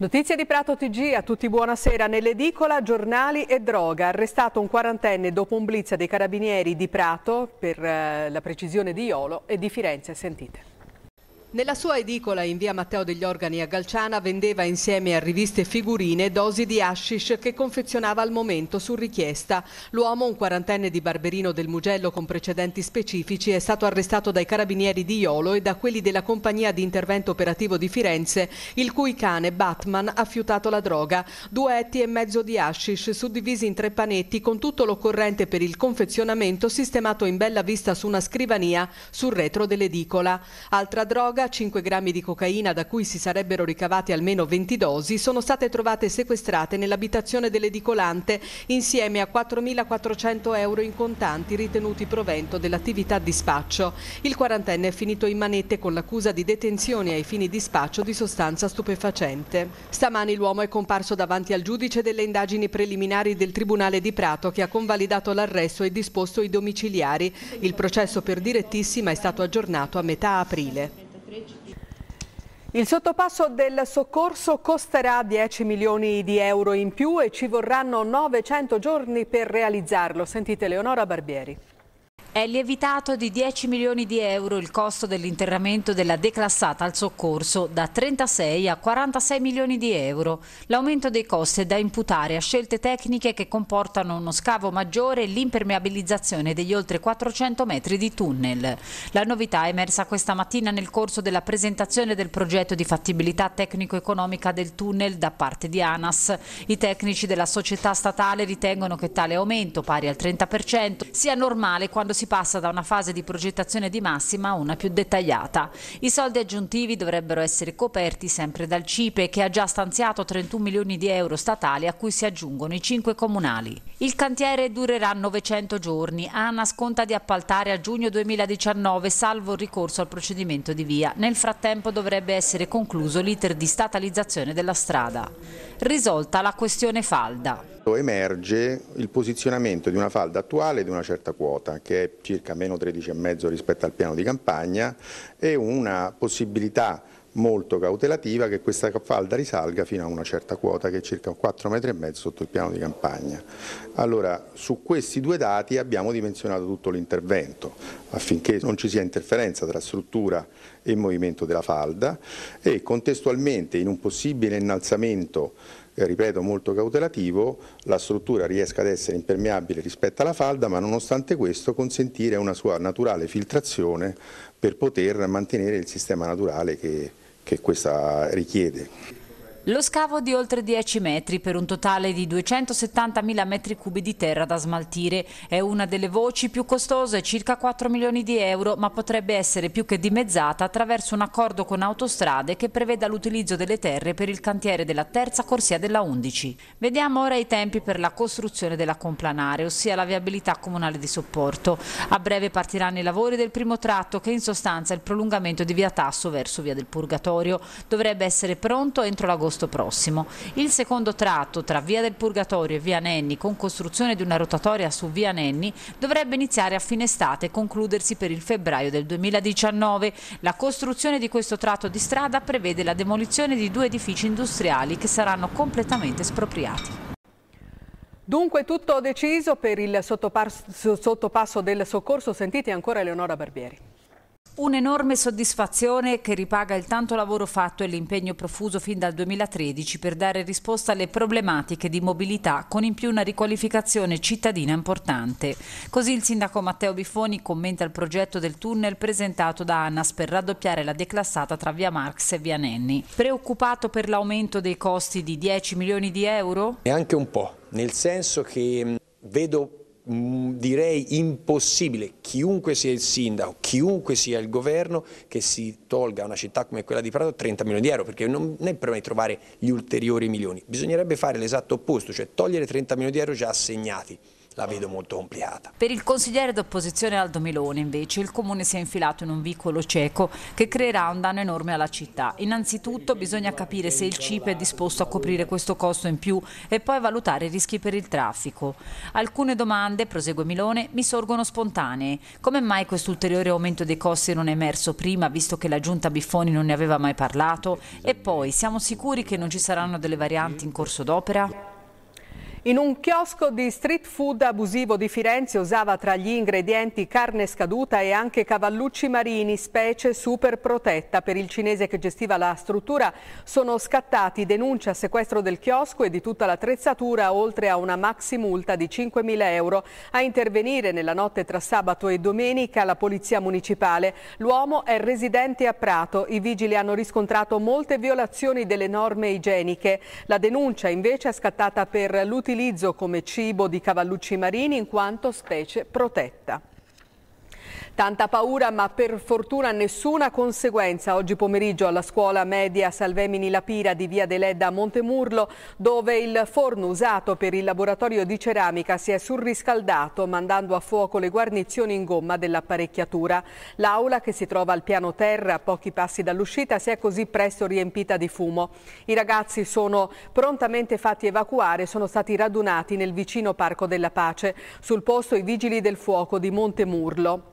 Notizie di Prato TG, a tutti buonasera. Nell'edicola giornali e droga. Arrestato un quarantenne dopo un blitz dei carabinieri di Prato, per eh, la precisione di Iolo, e di Firenze. Sentite. Nella sua edicola in via Matteo degli Organi a Galciana vendeva insieme a riviste figurine dosi di hashish che confezionava al momento su richiesta. L'uomo, un quarantenne di Barberino del Mugello con precedenti specifici, è stato arrestato dai carabinieri di Iolo e da quelli della compagnia di intervento operativo di Firenze, il cui cane Batman ha fiutato la droga. Due etti e mezzo di hashish suddivisi in tre panetti con tutto l'occorrente per il confezionamento sistemato in bella vista su una scrivania sul retro dell'edicola. Altra droga droga, 5 grammi di cocaina da cui si sarebbero ricavate almeno 20 dosi, sono state trovate sequestrate nell'abitazione dell'edicolante insieme a 4.400 euro in contanti ritenuti provento dell'attività di spaccio. Il quarantenne è finito in manette con l'accusa di detenzione ai fini di spaccio di sostanza stupefacente. Stamani l'uomo è comparso davanti al giudice delle indagini preliminari del Tribunale di Prato che ha convalidato l'arresto e disposto i domiciliari. Il processo per direttissima è stato aggiornato a metà aprile. Il sottopasso del soccorso costerà 10 milioni di euro in più e ci vorranno 900 giorni per realizzarlo. Sentite Leonora Barbieri. È lievitato di 10 milioni di euro il costo dell'interramento della declassata al soccorso da 36 a 46 milioni di euro. L'aumento dei costi è da imputare a scelte tecniche che comportano uno scavo maggiore e l'impermeabilizzazione degli oltre 400 metri di tunnel. La novità è emersa questa mattina nel corso della presentazione del progetto di fattibilità tecnico-economica del tunnel da parte di ANAS. I tecnici della società statale ritengono che tale aumento, pari al 30%, sia normale quando si si passa da una fase di progettazione di massima a una più dettagliata. I soldi aggiuntivi dovrebbero essere coperti sempre dal CIPE che ha già stanziato 31 milioni di euro statali a cui si aggiungono i 5 comunali. Il cantiere durerà 900 giorni. ANAS conta di appaltare a giugno 2019 salvo il ricorso al procedimento di via. Nel frattempo dovrebbe essere concluso l'iter di statalizzazione della strada. Risolta la questione falda. Emerge il posizionamento di una falda attuale di una certa quota che è circa meno 13,5 rispetto al piano di campagna e una possibilità molto cautelativa che questa falda risalga fino a una certa quota che è circa 4,5 metri sotto il piano di campagna. Allora su questi due dati abbiamo dimensionato tutto l'intervento affinché non ci sia interferenza tra struttura e movimento della falda e contestualmente in un possibile innalzamento eh, ripeto, molto cautelativo, la struttura riesca ad essere impermeabile rispetto alla falda, ma nonostante questo consentire una sua naturale filtrazione per poter mantenere il sistema naturale che, che questa richiede. Lo scavo di oltre 10 metri per un totale di 270.000 metri cubi di terra da smaltire è una delle voci più costose, circa 4 milioni di euro, ma potrebbe essere più che dimezzata attraverso un accordo con autostrade che preveda l'utilizzo delle terre per il cantiere della terza corsia della 11. Vediamo ora i tempi per la costruzione della complanare, ossia la viabilità comunale di supporto. A breve partiranno i lavori del primo tratto che in sostanza è il prolungamento di via Tasso verso via del Purgatorio. Dovrebbe essere pronto entro l'agosto agosto prossimo. Il secondo tratto tra Via del Purgatorio e Via Nenni, con costruzione di una rotatoria su Via Nenni, dovrebbe iniziare a fine estate e concludersi per il febbraio del 2019. La costruzione di questo tratto di strada prevede la demolizione di due edifici industriali che saranno completamente espropriati. Dunque tutto deciso per il sottopasso, sottopasso del soccorso. Sentite ancora Eleonora Barbieri. Un'enorme soddisfazione che ripaga il tanto lavoro fatto e l'impegno profuso fin dal 2013 per dare risposta alle problematiche di mobilità con in più una riqualificazione cittadina importante. Così il sindaco Matteo Biffoni commenta il progetto del tunnel presentato da ANAS per raddoppiare la declassata tra via Marx e via Nenni. Preoccupato per l'aumento dei costi di 10 milioni di euro? E anche un po', nel senso che vedo Mm, direi impossibile, chiunque sia il sindaco, chiunque sia il governo, che si tolga a una città come quella di Prato 30 milioni di euro, perché non è il problema di trovare gli ulteriori milioni, bisognerebbe fare l'esatto opposto, cioè togliere 30 milioni di euro già assegnati la vedo molto ampliata. Per il consigliere d'opposizione Aldo Milone invece il comune si è infilato in un vicolo cieco che creerà un danno enorme alla città. Innanzitutto bisogna capire se il CIP è disposto a coprire questo costo in più e poi valutare i rischi per il traffico. Alcune domande, prosegue Milone, mi sorgono spontanee. Come mai questo ulteriore aumento dei costi non è emerso prima visto che la giunta Biffoni non ne aveva mai parlato? E poi siamo sicuri che non ci saranno delle varianti in corso d'opera? In un chiosco di street food abusivo di Firenze usava tra gli ingredienti carne scaduta e anche cavallucci marini, specie super protetta. Per il cinese che gestiva la struttura sono scattati denunce a sequestro del chiosco e di tutta l'attrezzatura, oltre a una maxi multa di 5.000 euro. A intervenire nella notte tra sabato e domenica la polizia municipale. L'uomo è residente a Prato. I vigili hanno riscontrato molte violazioni delle norme igieniche. La denuncia invece è scattata per l'utilizzo utilizzo come cibo di cavallucci marini in quanto specie protetta. Tanta paura ma per fortuna nessuna conseguenza. Oggi pomeriggio alla scuola media Salvemini Lapira di Via Deledda a Montemurlo dove il forno usato per il laboratorio di ceramica si è surriscaldato mandando a fuoco le guarnizioni in gomma dell'apparecchiatura. L'aula che si trova al piano terra a pochi passi dall'uscita si è così presto riempita di fumo. I ragazzi sono prontamente fatti evacuare e sono stati radunati nel vicino Parco della Pace. Sul posto i vigili del fuoco di Montemurlo.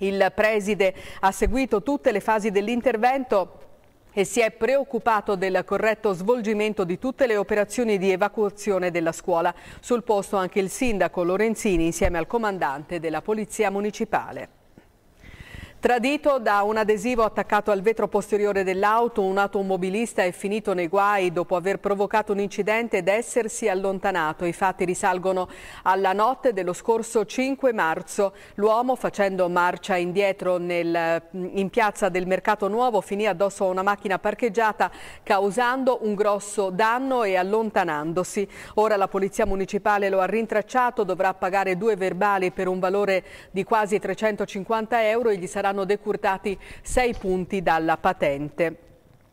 Il preside ha seguito tutte le fasi dell'intervento e si è preoccupato del corretto svolgimento di tutte le operazioni di evacuazione della scuola. Sul posto anche il sindaco Lorenzini insieme al comandante della Polizia Municipale. Tradito da un adesivo attaccato al vetro posteriore dell'auto, un automobilista è finito nei guai dopo aver provocato un incidente ed essersi allontanato. I fatti risalgono alla notte dello scorso 5 marzo. L'uomo, facendo marcia indietro nel, in piazza del Mercato Nuovo, finì addosso a una macchina parcheggiata causando un grosso danno e allontanandosi. Ora la Polizia Municipale lo ha rintracciato, dovrà pagare due verbali per un valore di quasi 350 euro e gli sarà saranno decurtati 6 punti dalla patente.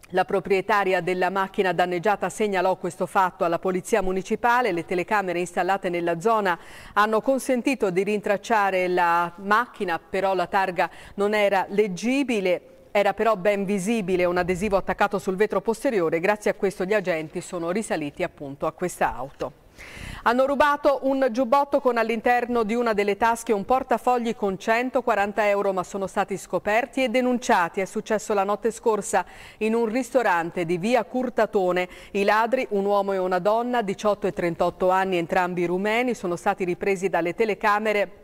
La proprietaria della macchina danneggiata segnalò questo fatto alla Polizia Municipale. Le telecamere installate nella zona hanno consentito di rintracciare la macchina, però la targa non era leggibile. Era però ben visibile un adesivo attaccato sul vetro posteriore. Grazie a questo gli agenti sono risaliti appunto a questa auto. Hanno rubato un giubbotto con all'interno di una delle tasche un portafogli con 140 euro ma sono stati scoperti e denunciati. È successo la notte scorsa in un ristorante di via Curtatone. I ladri, un uomo e una donna, 18 e 38 anni, entrambi rumeni, sono stati ripresi dalle telecamere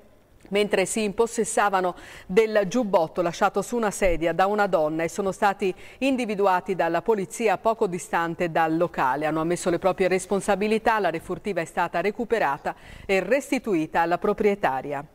mentre si impossessavano del giubbotto lasciato su una sedia da una donna e sono stati individuati dalla polizia poco distante dal locale. Hanno ammesso le proprie responsabilità, la refurtiva è stata recuperata e restituita alla proprietaria.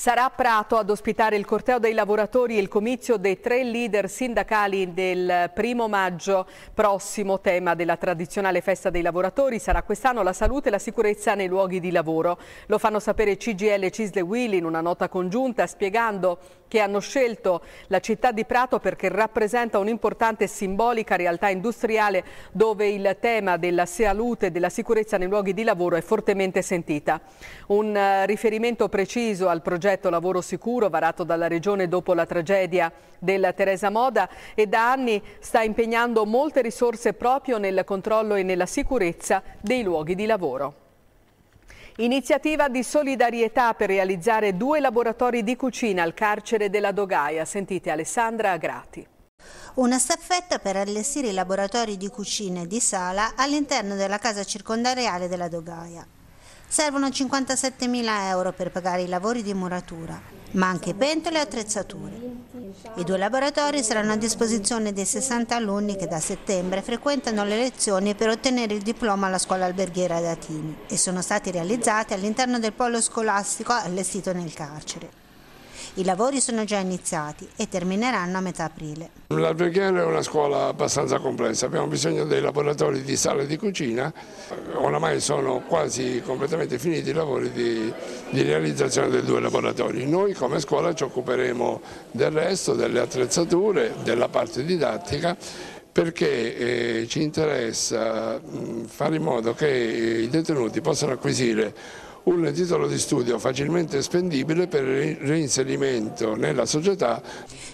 Sarà Prato ad ospitare il corteo dei lavoratori e il comizio dei tre leader sindacali del primo maggio prossimo tema della tradizionale festa dei lavoratori sarà quest'anno la salute e la sicurezza nei luoghi di lavoro. Lo fanno sapere CGL e Cisle Willy in una nota congiunta spiegando che hanno scelto la città di Prato perché rappresenta un'importante e simbolica realtà industriale dove il tema della salute e della sicurezza nei luoghi di lavoro è fortemente sentita. Un eh, riferimento preciso al progetto progetto Lavoro Sicuro varato dalla Regione dopo la tragedia della Teresa Moda e da anni sta impegnando molte risorse proprio nel controllo e nella sicurezza dei luoghi di lavoro. Iniziativa di solidarietà per realizzare due laboratori di cucina al carcere della Dogaia. Sentite Alessandra Agrati. Una staffetta per allestire i laboratori di cucina e di sala all'interno della casa circondariale della Dogaia. Servono 57.000 euro per pagare i lavori di muratura, ma anche pentole e attrezzature. I due laboratori saranno a disposizione dei 60 alunni che da settembre frequentano le lezioni per ottenere il diploma alla scuola alberghiera di Atini e sono stati realizzati all'interno del polo scolastico allestito nel carcere. I lavori sono già iniziati e termineranno a metà aprile. L'Alberghiero è una scuola abbastanza complessa, abbiamo bisogno dei laboratori di sala e di cucina, oramai sono quasi completamente finiti i lavori di, di realizzazione dei due laboratori. Noi come scuola ci occuperemo del resto, delle attrezzature, della parte didattica perché eh, ci interessa mh, mm, fare in modo che i detenuti possano acquisire un titolo di studio facilmente spendibile per il reinserimento nella società.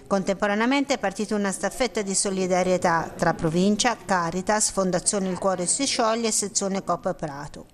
Contemporaneamente è partita una staffetta di solidarietà tra provincia, Caritas, Fondazione Il Cuore si scioglie e sezione Coppa Prato.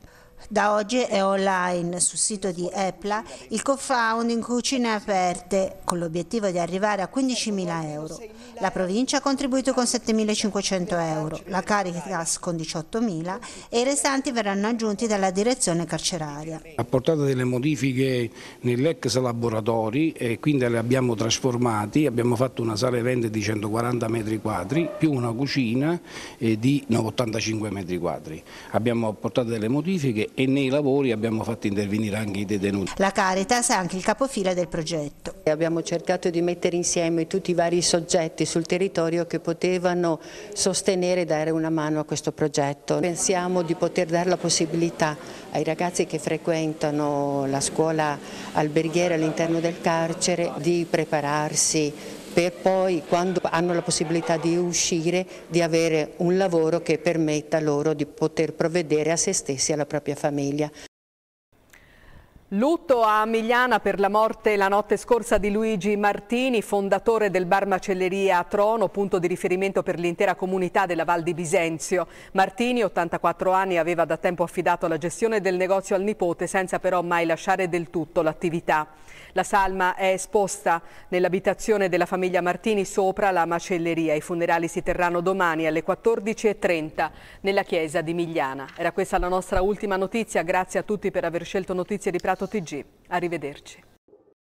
Da oggi è online sul sito di EPLA il co-found in cucine aperte con l'obiettivo di arrivare a 15.000 euro. La provincia ha contribuito con 7.500 euro, la Caritas con 18.000 e i restanti verranno aggiunti dalla direzione carceraria. Ha portato delle modifiche nell'ex laboratori e quindi le abbiamo trasformati, abbiamo fatto una sala event di 140 metri quadri più una cucina eh, di 85 metri quadri. Abbiamo apportato delle modifiche e nei lavori abbiamo fatto intervenire anche i detenuti. La Caritas è anche il capofila del progetto. Abbiamo cercato di mettere insieme tutti i vari soggetti sul territorio che potevano sostenere e dare una mano a questo progetto. Pensiamo di poter dare la possibilità ai ragazzi che frequentano la scuola alberghiera all'interno del carcere di prepararsi per poi quando hanno la possibilità di uscire di avere un lavoro che permetta loro di poter provvedere a se stessi e alla propria famiglia. Lutto a Migliana per la morte la notte scorsa di Luigi Martini, fondatore del bar Macelleria Trono, punto di riferimento per l'intera comunità della Val di Bisenzio. Martini, 84 anni, aveva da tempo affidato la gestione del negozio al nipote senza però mai lasciare del tutto l'attività. La salma è esposta nell'abitazione della famiglia Martini sopra la macelleria. I funerali si terranno domani alle 14.30 nella chiesa di Migliana. Era questa la nostra ultima notizia. Grazie a tutti per aver scelto notizie di Prato Tg. Arrivederci.